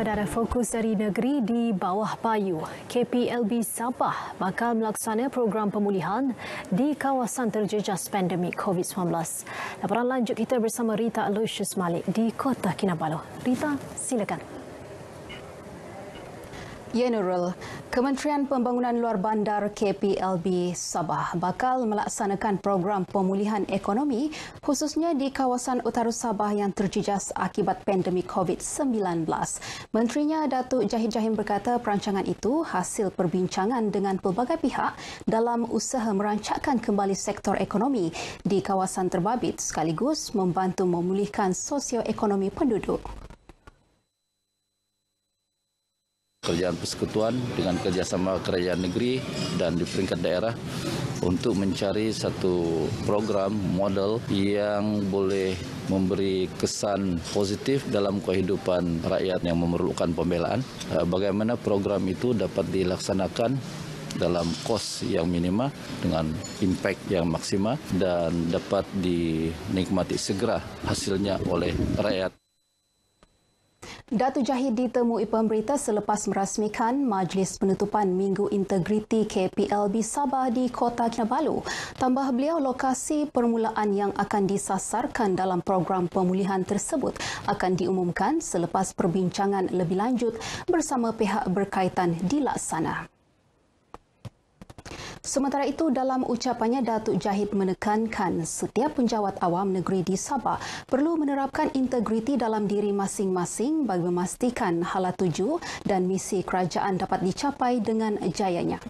Saudara fokus dari negeri di bawah payu, KPLB Sabah bakal melaksana program pemulihan di kawasan terjejas pandemik COVID-19. Laporan lanjut kita bersama Rita Aloysius Malik di Kota Kinabalu. Rita, silakan. General, ya, Kementerian Pembangunan Luar Bandar KPLB Sabah bakal melaksanakan program pemulihan ekonomi khususnya di kawasan utara Sabah yang terjejas akibat pandemik COVID-19. Menterinya Datuk Jahid Jahim berkata perancangan itu hasil perbincangan dengan pelbagai pihak dalam usaha merancakkan kembali sektor ekonomi di kawasan terbabit sekaligus membantu memulihkan sosioekonomi penduduk. Kerjaan persekutuan dengan kerjasama kerajaan negeri dan di peringkat daerah untuk mencari satu program model yang boleh memberi kesan positif dalam kehidupan rakyat yang memerlukan pembelaan. Eh, bagaimana program itu dapat dilaksanakan dalam kos yang minima dengan impact yang maksimal dan dapat dinikmati segera hasilnya oleh rakyat. Datu Jahid ditemui pemberita selepas merasmikan Majlis Penutupan Minggu Integriti KPLB Sabah di Kota Kinabalu. Tambah beliau, lokasi permulaan yang akan disasarkan dalam program pemulihan tersebut akan diumumkan selepas perbincangan lebih lanjut bersama pihak berkaitan di Laksana. Sementara itu, dalam ucapannya, Datuk Jahid menekankan setiap penjawat awam negeri di Sabah perlu menerapkan integriti dalam diri masing-masing bagi memastikan hala tuju dan misi kerajaan dapat dicapai dengan jayanya.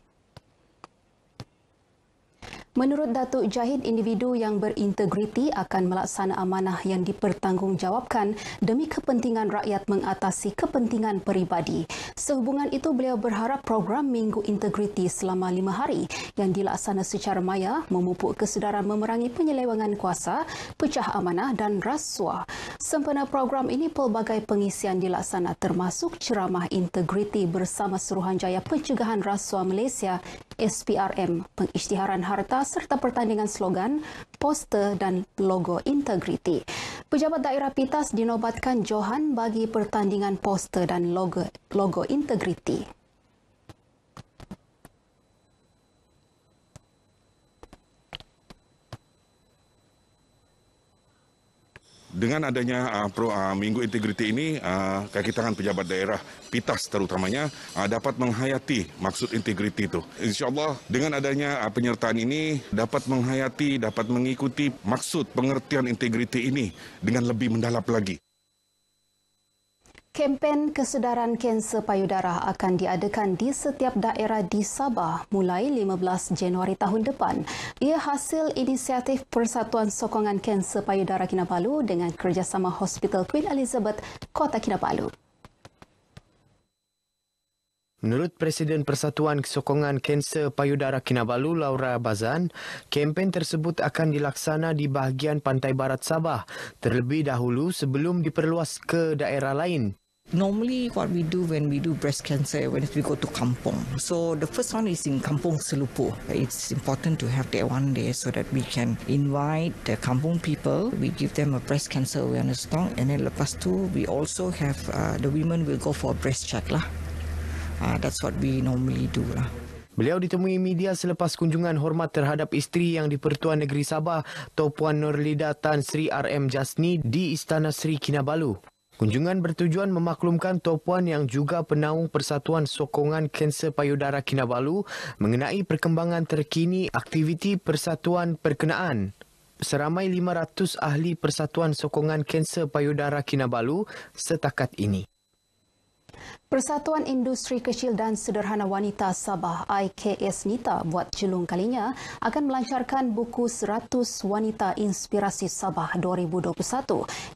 Menurut Datuk Jahid, individu yang berintegriti akan melaksana amanah yang dipertanggungjawabkan demi kepentingan rakyat mengatasi kepentingan peribadi. Sehubungan itu, beliau berharap program Minggu Integriti selama lima hari yang dilaksana secara maya memupuk kesedaran memerangi penyelewangan kuasa, pecah amanah dan rasuah. Sempena program ini pelbagai pengisian dilaksana termasuk ceramah integriti bersama Suruhanjaya Pencegahan Rasuah Malaysia SPRM pengisytiharan harta serta pertandingan slogan, poster dan logo integriti. Pejabat daerah Pitas dinobatkan Johan bagi pertandingan poster dan logo, logo integriti. Dengan adanya uh, pro, uh, Minggu Integriti ini, uh, kaki tangan pejabat daerah PITAS terutamanya uh, dapat menghayati maksud integriti itu. InsyaAllah dengan adanya uh, penyertaan ini dapat menghayati, dapat mengikuti maksud pengertian integriti ini dengan lebih mendalam lagi. Kempen kesedaran kanser payudara akan diadakan di setiap daerah di Sabah mulai 15 Januari tahun depan. Ia hasil inisiatif Persatuan Sokongan Kanser Payudara Kinabalu dengan kerjasama Hospital Queen Elizabeth, Kota Kinabalu. Menurut Presiden Persatuan Sokongan Kanser Payudara Kinabalu, Laura Bazan, kempen tersebut akan dilaksana di bahagian Pantai Barat Sabah terlebih dahulu sebelum diperluas ke daerah lain normally what we do when we do breast cancer when we go to kampung so the first one is in kampung selupu it's important to have that one there so that we can invite the kampung people we give them a breast cancer awareness talk and then lepas tu we also have uh, the women will go for a breast check lah uh, that's what we normally do lah Beliau ditemui media selepas kunjungan hormat terhadap isteri yang di-Pertuan Negeri Sabah, Tuan Puan Nurlida Tan Sri RM Jasni di Istana Sri Kinabalu. Kunjungan bertujuan memaklumkan topuan yang juga penaung Persatuan Sokongan Kanser Payudara Kinabalu mengenai perkembangan terkini aktiviti persatuan perkenaan. Seramai 500 ahli Persatuan Sokongan Kanser Payudara Kinabalu setakat ini. Persatuan Industri Kecil dan Sederhana Wanita Sabah IKS Nita buat celung kalinya akan melancarkan buku 100 Wanita Inspirasi Sabah 2021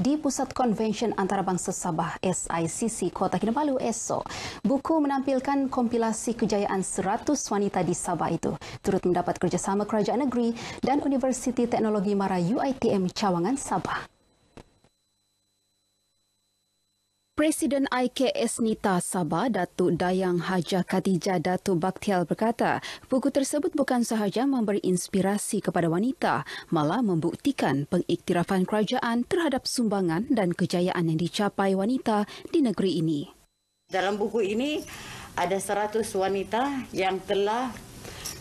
di Pusat Konvensyen Antarabangsa Sabah SICC Kota Kinabalu esok. Buku menampilkan kompilasi kejayaan 100 wanita di Sabah itu turut mendapat kerjasama Kerajaan Negeri dan Universiti Teknologi Mara UITM Cawangan Sabah. Presiden IKS Nita Sabah, Datuk Dayang Haja Khadijah Datuk Baktial berkata, buku tersebut bukan sahaja memberi inspirasi kepada wanita, malah membuktikan pengiktirafan kerajaan terhadap sumbangan dan kejayaan yang dicapai wanita di negeri ini. Dalam buku ini, ada 100 wanita yang telah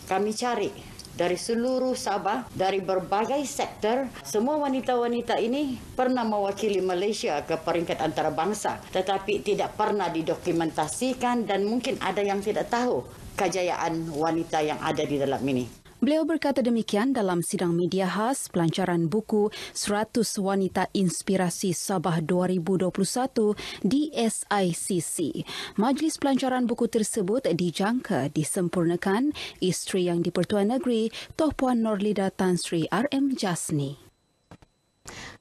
kami cari dari seluruh Sabah, dari berbagai sektor. Semua wanita-wanita ini pernah mewakili Malaysia ke peringkat antarabangsa tetapi tidak pernah didokumentasikan dan mungkin ada yang tidak tahu kejayaan wanita yang ada di dalam ini. Beliau berkata demikian dalam sidang media khas pelancaran buku 100 Wanita Inspirasi Sabah 2021 di SICC. Majlis pelancaran buku tersebut dijangka disempurnakan isteri yang di Pertuan Negeri, Toh Puan Norlida Tan Sri RM Jasni.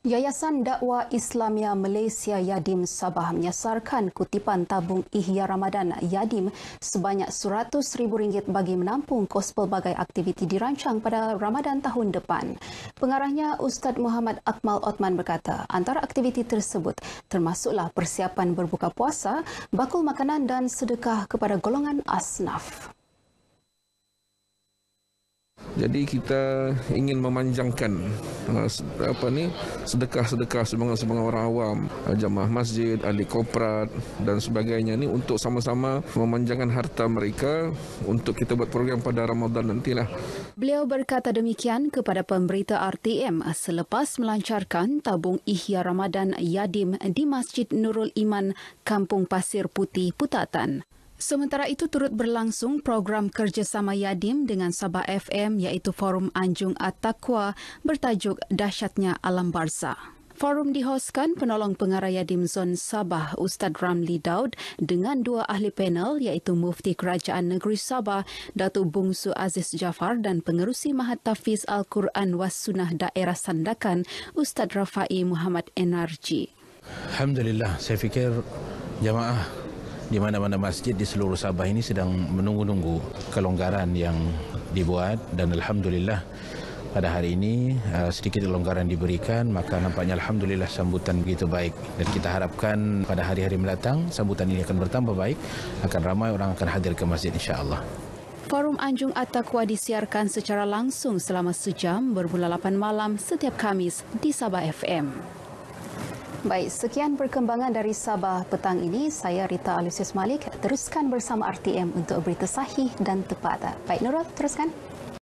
Yayasan Dakwah Islamia Malaysia Yadim Sabah menyasarkan kutipan tabung Ihya Ramadan Yadim sebanyak rm ringgit bagi menampung kos pelbagai aktiviti dirancang pada Ramadan tahun depan. Pengarahnya Ustaz Muhammad Akmal Otman berkata, antara aktiviti tersebut termasuklah persiapan berbuka puasa, bakul makanan dan sedekah kepada golongan asnaf. Jadi kita ingin memanjangkan uh, apa ni sedekah-sedekah sumbangan-sumbangan orang awam, uh, jamaah masjid, ahli korporat dan sebagainya ni untuk sama-sama memanjangkan harta mereka untuk kita buat program pada Ramadan nantilah. Beliau berkata demikian kepada pemberita RTM selepas melancarkan tabung Ihya Ramadan Yadim di Masjid Nurul Iman, Kampung Pasir Putih, Putatan. Sementara itu turut berlangsung program kerjasama Yadim dengan Sabah FM iaitu Forum Anjung At-Taqwa bertajuk Dahsyatnya Alam Barza. Forum dihoskan penolong pengarah Yadim Zon Sabah Ustaz Ramli Daud dengan dua ahli panel iaitu Mufti Kerajaan Negeri Sabah Datuk Bungsu Aziz Jafar dan Pengerusi Mahat Tafiz Al-Quran Was Sunnah Daerah Sandakan Ustaz Rafai Muhammad Enarji. Alhamdulillah saya fikir jamaah di mana-mana masjid di seluruh Sabah ini sedang menunggu-nunggu kelonggaran yang dibuat dan Alhamdulillah pada hari ini uh, sedikit kelonggaran diberikan maka nampaknya Alhamdulillah sambutan begitu baik dan kita harapkan pada hari-hari mendatang sambutan ini akan bertambah baik akan ramai orang akan hadir ke masjid insyaAllah. Forum Anjung Atakwa disiarkan secara langsung selama sejam bermula 8 malam setiap Kamis di Sabah FM. Baik, sekian perkembangan dari Sabah petang ini. Saya Rita Alusius Malik. Teruskan bersama RTM untuk berita sahih dan tepat. Baik, Nurul, teruskan.